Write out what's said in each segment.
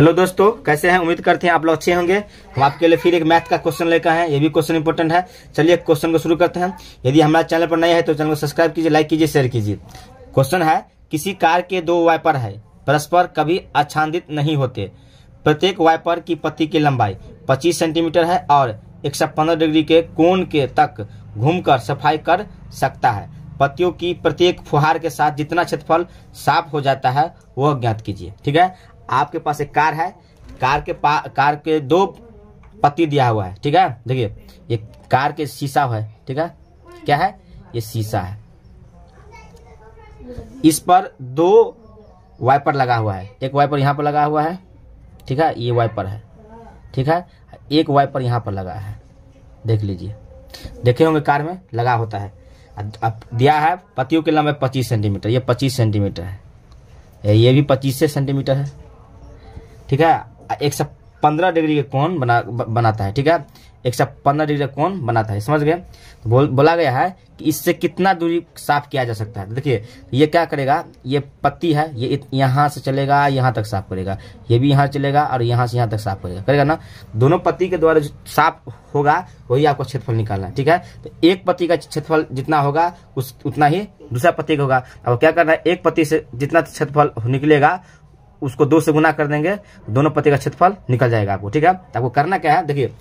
hello दोस्तों कैसे हैं उम्मीद करते हैं आप लोग अच्छे होंगे हम आपके लिए फिर एक मैथ का क्वेश्चन लेकर हैं ये भी क्वेश्चन इंपॉर्टेंट है चलिए क्वेश्चन को शुरू करते हैं यदि हमारा चैनल पर नए है तो चैनल को सब्सक्राइब कीजिए लाइक कीजिए शेयर कीजिए क्वेश्चन है किसी कार के दो वाइपर है परस्पर कभी आच्छादित नहीं होते प्रत्येक वाइपर की पत्ती की लंबाई पच्चीस सेंटीमीटर है और एक डिग्री के कोण के तक कर सफाई कर सकता है पत्तियों की प्रत्येक फुहार के साथ जितना क्षेत्रफल साफ हो जाता है वह ज्ञात कीजिए ठीक है आपके पास एक कार है कार के पा कार के दो पत्ती दिया हुआ है ठीक है देखिए ये कार के शीशा है ठीक है क्या है ये शीशा है इस पर दो वाइपर लगा हुआ है एक वाइपर यहाँ पर लगा हुआ है ठीक है ये वाइपर है ठीक है एक वाइपर यहाँ पर लगा है देख लीजिए देखे होंगे कार में लगा होता है अब दिया है पतियों के लंबाई पच्चीस सेंटीमीटर ये पच्चीस सेंटीमीटर है ये भी पच्चीस से सेंटीमीटर है ठीक है एक सौ पंद्रह डिग्री का कौन बना बनाता है ठीक है एक सौ पंद्रह डिग्री का कौन बनाता है समझ गए तो बोल, बोला गया है कि इससे कितना दूरी साफ किया जा सकता है तो देखिए ये क्या करेगा ये पत्ती है ये यहाँ से चलेगा यहाँ तक साफ करेगा ये भी यहाँ चलेगा और यहाँ से यहाँ तक साफ करेगा करेगा ना दोनों पत्ती के द्वारा साफ होगा वही आपको क्षेत्रफल निकालना है ठीक है तो एक पत्ती का क्षेत्रफल जितना होगा उस उतना ही दूसरा पत्ती का होगा अब क्या करना है एक पत्ती से जितना क्षेत्रफल निकलेगा उसको दो से गुना कर देंगे दोनों पति का क्षेत्रफल निकल जाएगा आपको ठीक है तो आपको करना क्या है देखिए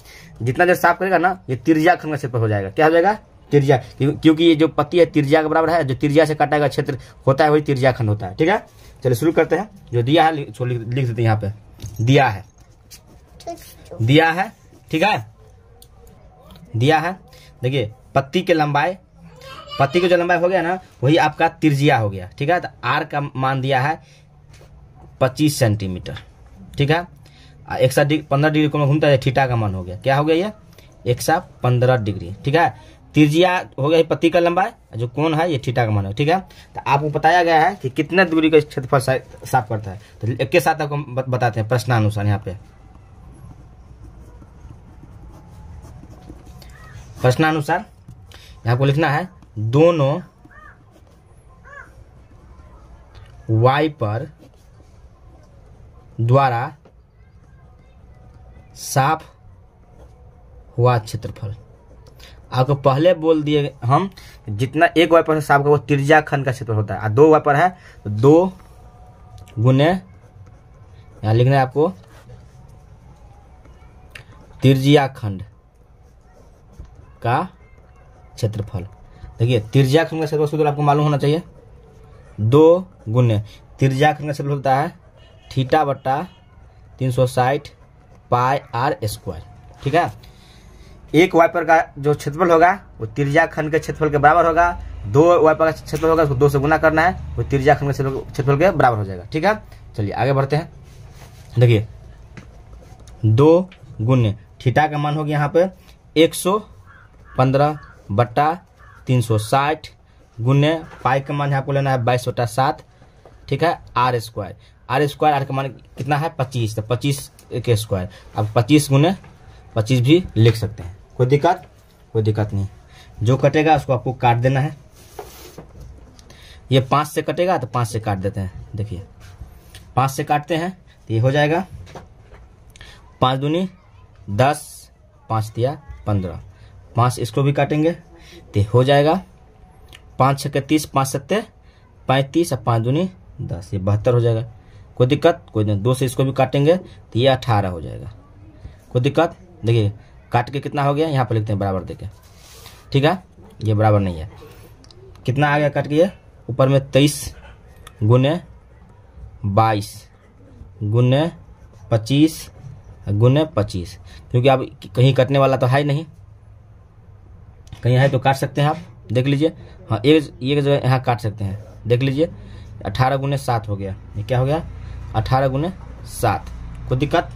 जितना देर साफ करेगा ना ये तिरजा खंड का क्षेत्रफल हो जाएगा क्या हो जाएगा तिरजा क्योंकि ये जो पति है तिरजा के बराबर है जो तिरजा से काटा गया क्षेत्र होता है वही तिरजा खंड होता है ठीक है चलिए शुरू करते हैं जो दिया है लिख देते यहाँ पे दिया है दिया है ठीक है दिया है देखिए पत्ती की लंबाई पत्ती की जो लंबाई हो गया ना वही आपका तिरजिया हो गया ठीक है तो आर का मान दिया है पच्चीस सेंटीमीटर ठीक है एक सौ पंद्रह डिग्री कोण घूमता है ठीटा का मान हो गया क्या हो गया ये एक सौ पंद्रह डिग्री ठीक है तिरजिया हो गया पत्ती का लंबाई जो कोण है ये ठीटा का मान हो ठीक है तो आपको बताया गया है कि कितना दूरी का क्षेत्रफल साफ करता है तो एक के साथ आपको बताते हैं प्रश्नानुसार यहाँ पे प्रश्नानुसार यहाँ को लिखना है दोनों वाई पर द्वारा साफ हुआ क्षेत्रफल आपको पहले बोल दिए हम जितना एक वाइपर है साफ का वो तिरजा खंड का क्षेत्रफल होता है और दो वाइपर है तो दो गुने यहां लिखना है आपको तिरजिया खंड का क्षेत्रफल देखिए तिरजा खंड का क्षेत्रफल तो आपको मालूम होना चाहिए दो गुने तिरजिया खंड का क्षेत्रफल होता है थीटा बट्टा तीन सौ साठ पाई आर स्क्वायर ठीक है एक वाइपर का जो क्षेत्रफल होगा वो त्रिज्या खंड के क्षेत्रफल के बराबर होगा दो वाइपर का क्षेत्रफल होगा उसको दो से गुना करना है वो त्रिज्या खंड के क्षेत्रफल के बराबर हो जाएगा ठीक है चलिए आगे बढ़ते हैं देखिए दो गुण्य थीटा का मान होगी यहाँ पे एक सौ पंद्रह बट्टा तीन सौ साठ गुण्य पाई का मान यहाँ को लेना है बाईस बट्टा सात ठीक है R square R square R का मान कितना है पच्चीस तो पच्चीस के स्क्वायर अब पच्चीस गुने पच्चीस भी लिख सकते हैं कोई दिक्कत कोई दिक्कत नहीं जो कटेगा उसको आपको काट देना है ये पाँच से कटेगा तो पाँच से काट देते हैं देखिए पाँच से काटते हैं तो ये हो जाएगा पाँच दूनी दस पाँच दिया पंद्रह पाँच इसको भी काटेंगे तो हो जाएगा पाँच छः तीस पाँच सत्ते पैंतीस और पाँच दूनी दस ये बहत्तर हो जाएगा कोई दिक्कत कोई नहीं दो से इसको भी काटेंगे तो ये अठारह हो जाएगा कोई दिक्कत देखिए काट के कितना हो गया यहाँ पर लिखते हैं बराबर देखे ठीक है ये बराबर नहीं है कितना आ गया काट के ये ऊपर में तेईस गुने बाईस गुने पच्चीस गुने पच्चीस क्योंकि अब कहीं कटने वाला तो है नहीं कहीं है तो काट सकते हैं आप देख लीजिए हाँ एक एक जगह यहाँ काट सकते हैं देख लीजिए अठारह गुने सात हो गया ये क्या हो गया अठारह गुने सात कोई दिक्कत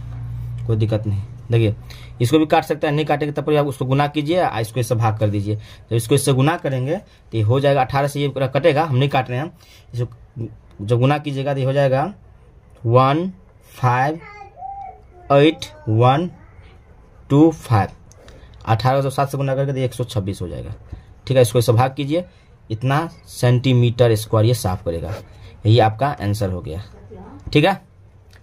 कोई दिक्कत नहीं देखिए इसको भी काट सकते हैं नहीं काटेगा तब पर आप उसको गुना कीजिए और इसको इससे भाग कर दीजिए तो इसको इससे गुना करेंगे तो ये हो जाएगा अठारह से ये कटेगा हम नहीं काट रहे हैं इसको जब गुना कीजिएगा तो ये हो जाएगा one five eight one two five अठारह सौ सात से गुना करके तो एक सौ छब्बीस हो जाएगा ठीक है इसको इससे भाग कीजिए इतना सेंटीमीटर स्क्वायर ये साफ करेगा यही आपका आंसर हो गया ठीक है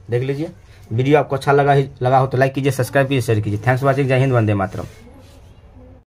देख लीजिए वीडियो आपको अच्छा लगा लगा हो तो लाइक कीजिए सब्सक्राइब कीजिए शेयर कीजिए थैंक्स फॉर वॉचिंग जय हिंद वंदे मातरम